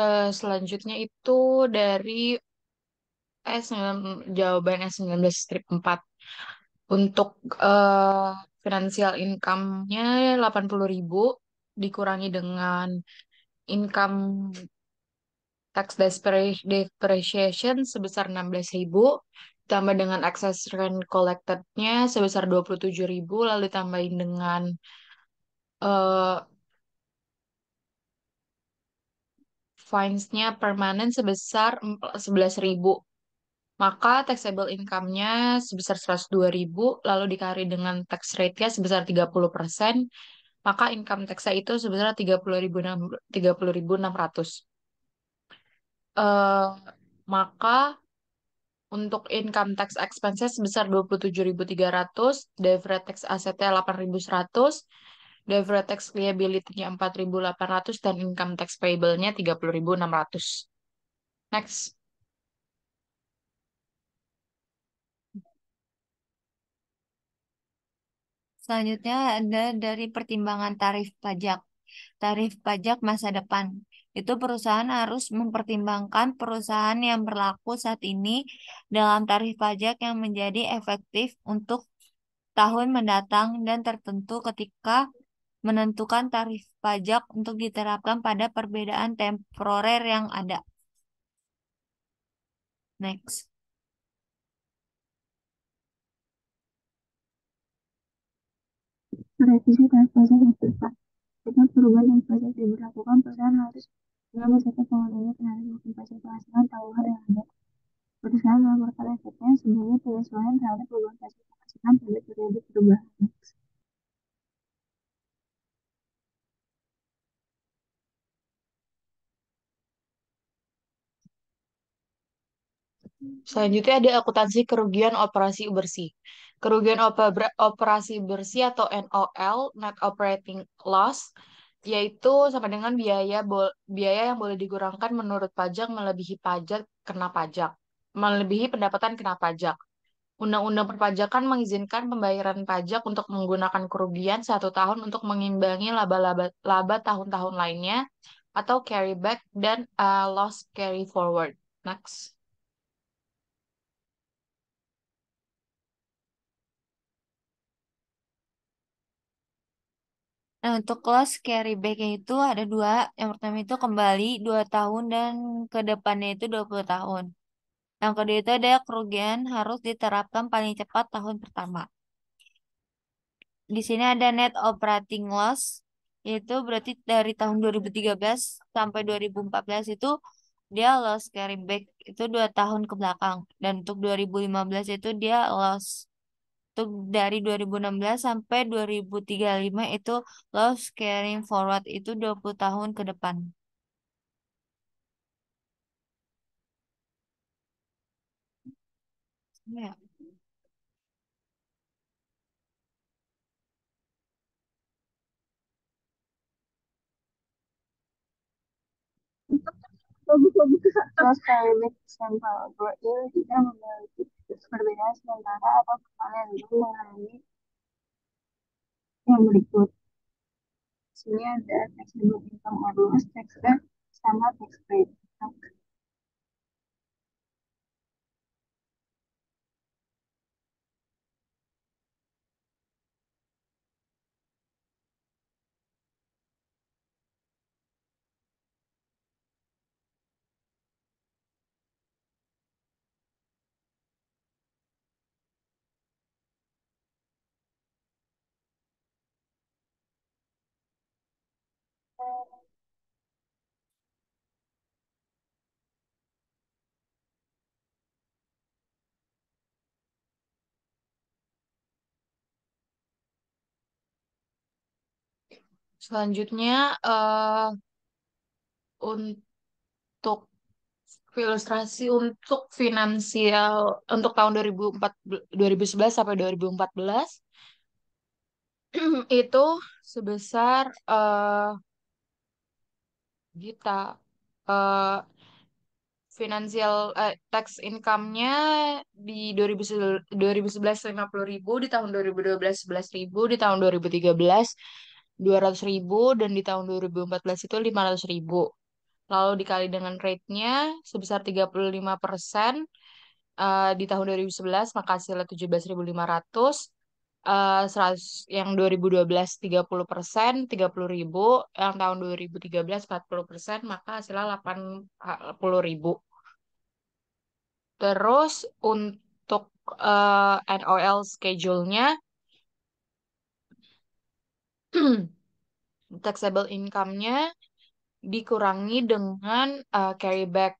Uh, selanjutnya itu dari S9, jawaban S19 strip 4. Untuk uh, financial income-nya 80.000 dikurangi dengan income tax depreciation sebesar 16.000 ditambah dengan excess rent collected-nya sebesar 27.000 lalu ditambahin dengan uh, fines-nya permanen sebesar 11.000. Maka taxable income-nya sebesar 102.000 lalu dikali dengan tax rate-nya sebesar 30%, maka income tax-nya itu sebesar 30.600. Uh, eh, maka untuk income tax expenses sebesar 27.300, deferred tax asset-nya 8.100, deferred tax liability-nya 4.800 dan income tax payable-nya 30.600. Next. Selanjutnya ada dari pertimbangan tarif pajak. Tarif pajak masa depan. Itu perusahaan harus mempertimbangkan perusahaan yang berlaku saat ini dalam tarif pajak yang menjadi efektif untuk tahun mendatang dan tertentu ketika menentukan tarif pajak untuk diterapkan pada perbedaan temporer yang ada. Next. Revisi tarif pajak bertepat. Jika perubahan tarif pajak diberlakukan, perusahaan harus mengambil setiap pengeluarannya terhadap mungkin pajak penghasilan tahunan yang ada. Perusahaan melaporkan efeknya sebelumnya penyesuaian terhadap perubahan pajak penghasilan pada periode perubahan. Next. Selanjutnya ada akuntansi kerugian operasi bersih. Kerugian operasi bersih atau NOL (Net Operating Loss) yaitu sama dengan biaya biaya yang boleh dikurangkan menurut pajak melebihi pajak kena pajak, melebihi pendapatan kena pajak. Undang-undang perpajakan mengizinkan pembayaran pajak untuk menggunakan kerugian satu tahun untuk mengimbangi laba-laba laba tahun-tahun lainnya atau carry back dan uh, loss carry forward. Next. Nah, untuk loss carry back itu ada dua. Yang pertama itu kembali dua tahun dan ke depannya itu 20 tahun. Yang kedua itu ada kerugian harus diterapkan paling cepat tahun pertama. Di sini ada net operating loss, itu berarti dari tahun 2013 sampai 2014 itu dia loss carry back itu dua tahun ke belakang. Dan untuk 2015 itu dia loss itu dari 2016 sampai 2035 itu loss carrying forward itu 20 tahun ke depan. Ya. Bagus-bagus. Terus Loss carrying sample ini tidak memiliki berbeda sementara atau permanen gitu, itu mengalami yang berikut. Sini ada taxable income or loss, tax rate, sama tax rate. Selanjutnya, uh, untuk ilustrasi untuk finansial untuk tahun 2014, 2011 sampai 2014 itu sebesar uh, juta uh, eh, financial uh, tax income-nya di 2011 50 ribu, di tahun 2012 11 ribu, di tahun 2013 200 ribu dan di tahun 2014 itu 500 ribu. Lalu dikali dengan rate-nya sebesar 35 persen uh, di tahun 2011 maka hasilnya 17.500 Uh, 100, yang 2012 30 persen 30 ribu yang tahun 2013 40 persen maka hasilnya 80 ribu terus untuk uh, eh, NOL schedule-nya taxable income-nya dikurangi dengan uh, eh, carry back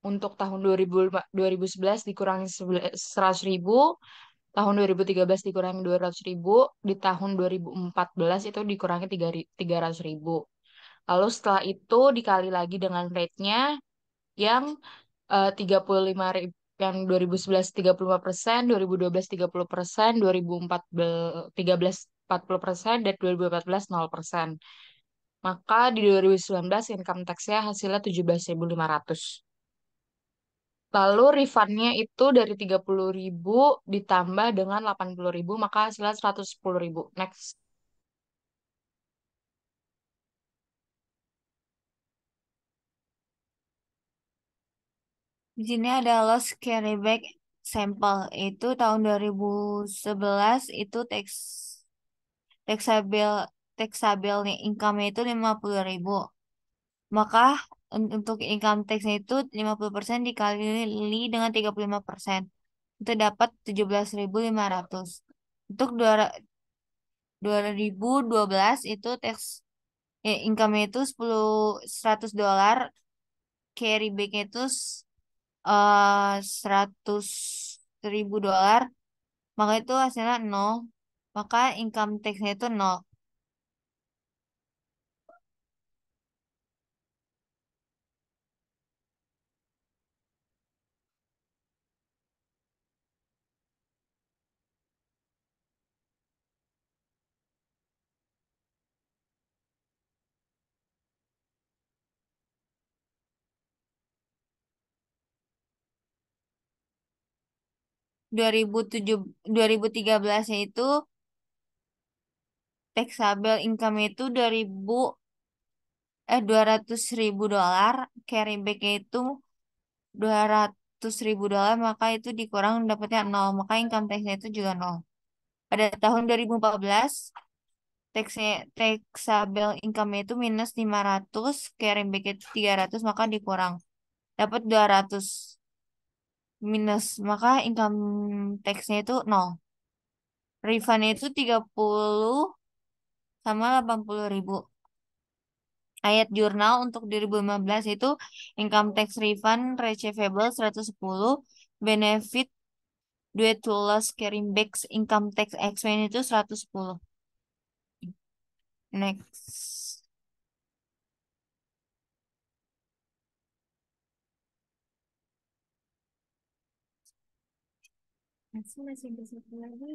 untuk tahun 2000, 2011 dikurangi 100 ribu, tahun 2013 dikurangi 200 ribu, di tahun 2014 itu dikurangi 300 ribu. Lalu setelah itu dikali lagi dengan rate-nya yang eh, uh, 35 ribu, yang 2011 35 persen, 2012 30 persen, 2014 13 40% dan 2014 0%. Maka di 2019 income tax-nya hasilnya 17.500. Lalu refund-nya itu dari 30.000 ditambah dengan 80.000 maka hasilnya 110.000. Next. Di sini ada loss carryback sampel itu tahun 2011 itu tax taxable taxable income-nya itu 50.000. Maka untuk income tax itu 50% dikali dengan 35%. Itu dapat 17.500. Untuk 2012 itu tax eh, ya, income itu 10 100 dolar, carry back-nya itu uh, eh, 100 ribu dolar, maka itu hasilnya 0. Maka income tax-nya itu nol. dua ribu tujuh dua ribu tiga belas itu taxable income itu 2000 eh ratus ribu dolar, carry back itu ratus ribu dolar, maka itu dikurang dapatnya nol, maka income taxnya itu juga nol. Pada tahun 2014, teks taxable income itu minus 500, carry back itu tiga ratus maka dikurang. Dapat dua ratus minus, maka income taxnya itu nol. Refund itu 30 sama 80 ribu. Ayat jurnal untuk 2015 itu income tax refund receivable 110, benefit due to loss carrying back income tax expense itu 110. Next. Masih masih lagi.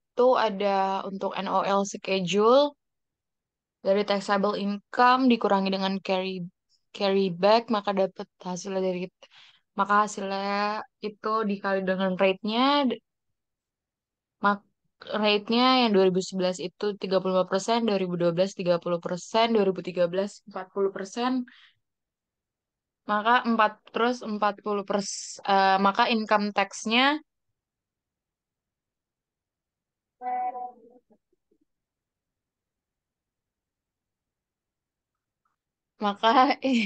itu ada untuk NOL schedule dari taxable income dikurangi dengan carry carry back maka dapat hasilnya dari maka hasilnya itu dikali dengan rate-nya mak rate-nya yang 2011 itu 35%, 2012 30%, 2013 40%. Maka empat terus 40 pers, uh, maka income tax-nya Maka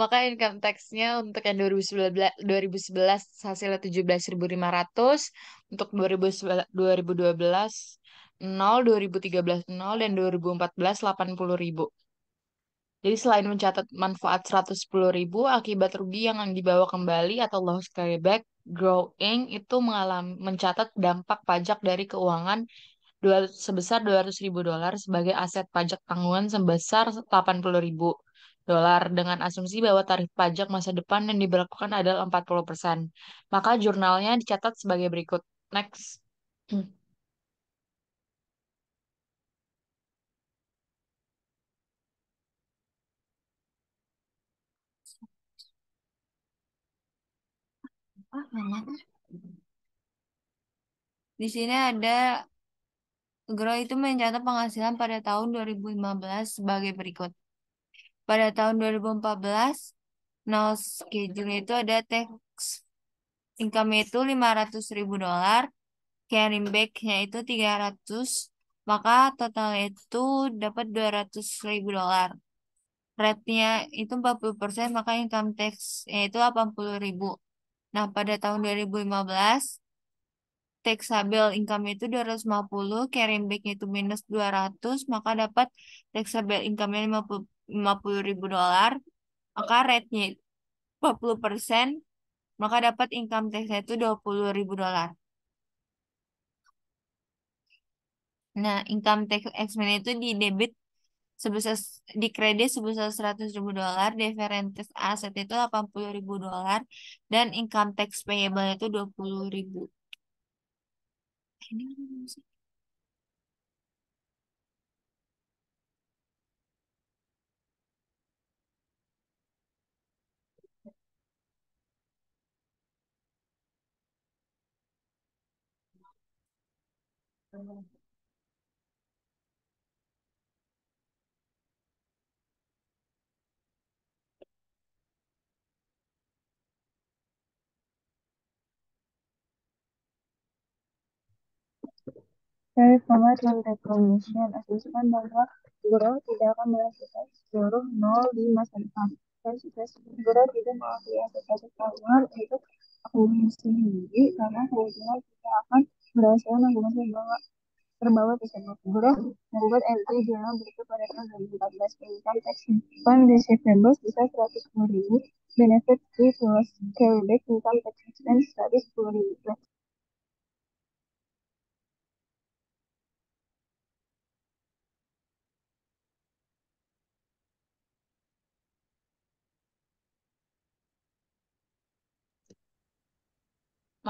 maka income tax-nya untuk yang 2011 2011 hasilnya 17.500, untuk 2012 0, 2013 0 dan 2014 80.000. Jadi selain mencatat manfaat 110.000 akibat rugi yang dibawa kembali atau loss carryback, Growing itu mengalami mencatat dampak pajak dari keuangan 200, sebesar 200 ribu dolar sebagai aset pajak tanggungan sebesar 80 ribu dolar dengan asumsi bahwa tarif pajak masa depan yang diberlakukan adalah 40%. Maka jurnalnya dicatat sebagai berikut. Next. Di sini ada Grow itu mencatat penghasilan pada tahun 2015 sebagai berikut. Pada tahun 2014, no schedule itu ada tax income itu 500 ribu dolar, carrying back itu 300, maka total itu dapat 200 ribu dolar. Rate-nya itu 40%, maka income tax itu 80 ribu. Nah, pada tahun 2015, taxable income itu 250, carrying back itu minus 200, maka dapat taxable income-nya 50 ribu dolar, maka rate-nya 40 persen, maka dapat income tax-nya itu 20 ribu dolar. Nah, income tax expense itu di debit sebesar di kredit sebesar 100 ribu dolar, diferentes aset itu 80 ribu dolar, dan income tax payable itu 20 ribu Can you use music? Mm-hmm. Dari pematang rekomendasian asumsikan bahwa guru tidak akan melakukan seluruh nol di masa depan. Dan juga guru tidak mengakui asas-asas awal untuk akumulasi sendiri karena kemungkinan kita akan berhasil menggunakan bahwa terbawa tersebut. Guru membuat entry dalam berikut pada tahun 2014 tentang teks di September bisa 110 ribu, benefit di plus carryback income teks expense 110 ribu.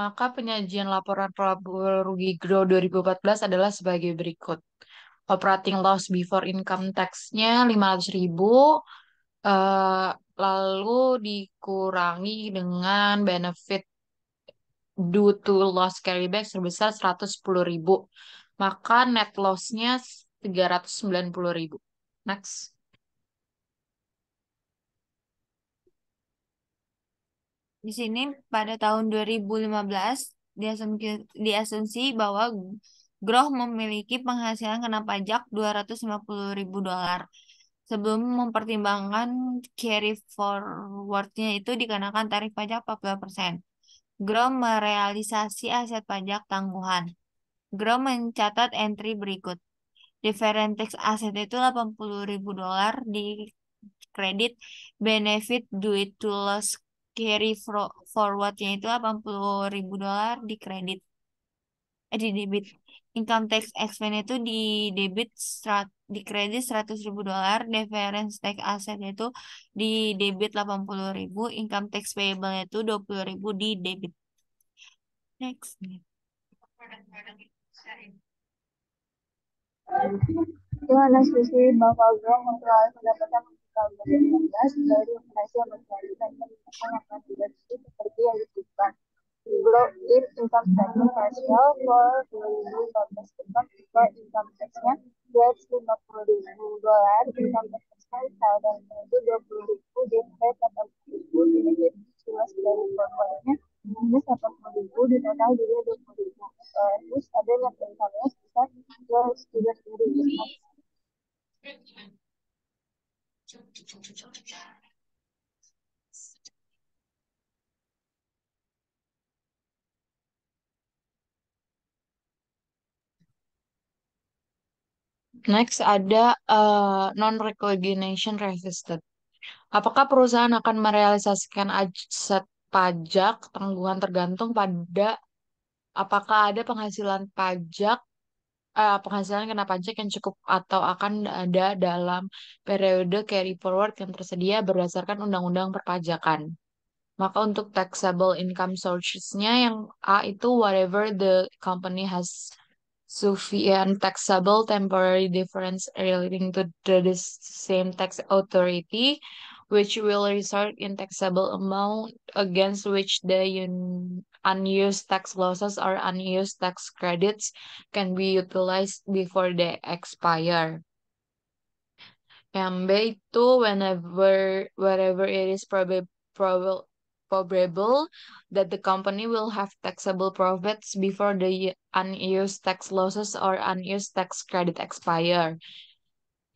Maka penyajian laporan laba rugi grow 2014 adalah sebagai berikut. Operating loss before income tax-nya 500 ribu, uh, lalu dikurangi dengan benefit due to loss carryback sebesar 110 ribu. Maka net loss-nya 390 ribu. Next. di sini pada tahun 2015 diasumsi, diasumsi bahwa Groh memiliki penghasilan kena pajak 250 ribu dolar. Sebelum mempertimbangkan carry forwardnya itu dikenakan tarif pajak 40%. Groh merealisasi aset pajak tangguhan. Groh mencatat entry berikut. Different tax aset itu 80 ribu dolar di kredit benefit duit to loss carry forwardnya itu 80 ribu dolar di kredit eh di debit income tax expense itu di debit strat, di kredit 100 ribu dolar deference tax asset itu di debit 80 ribu income tax payable itu 20 ribu di debit next Tuhan SPC bapak grow memperoleh pendapatan tahun 2015 dari yang menjadikan kebijakan yang kontribusi seperti yang dibutuhkan. Growth in income statement nasional for 2015 income jika income tax-nya 250 ribu dolar, income tax-nya dan itu 20 ribu, atau 40 ribu, jadi jelas dari formulanya minus 80 ribu, di total jadi 20 ribu. terus ada yang income-nya sebesar 230 ribu. Next ada uh, non-recognition resisted. Apakah perusahaan akan merealisasikan aset pajak tangguhan tergantung pada apakah ada penghasilan pajak uh, penghasilan kena pajak yang cukup atau akan ada dalam periode carry forward yang tersedia berdasarkan undang-undang perpajakan. Maka untuk taxable income sources-nya yang A itu whatever the company has sufficient taxable temporary difference relating to the, the same tax authority which will result in taxable amount against which the unused tax losses or unused tax credits can be utilized before they expire. And B itu whenever wherever it is probable probable that the company will have taxable profits before the unused tax losses or unused tax credit expire.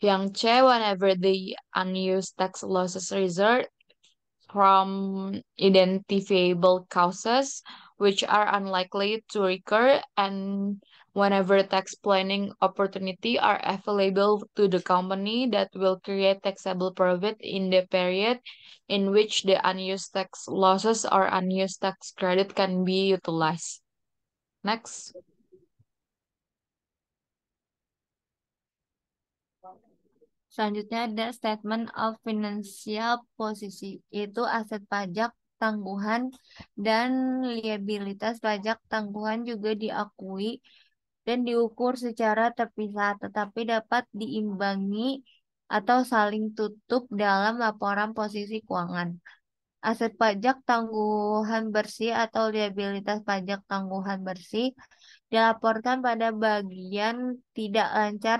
Yangche whenever the unused tax losses result from identifiable causes which are unlikely to recur and whenever tax planning opportunity are available to the company that will create taxable profit in the period in which the unused tax losses or unused tax credit can be utilized. Next. Selanjutnya ada statement of financial posisi, yaitu aset pajak tangguhan dan liabilitas pajak tangguhan juga diakui dan diukur secara terpisah, tetapi dapat diimbangi atau saling tutup dalam laporan posisi keuangan. Aset pajak tangguhan bersih atau liabilitas pajak tangguhan bersih dilaporkan pada bagian tidak lancar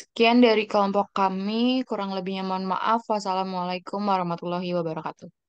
Sekian dari kelompok kami, kurang lebihnya mohon maaf. Wassalamualaikum warahmatullahi wabarakatuh.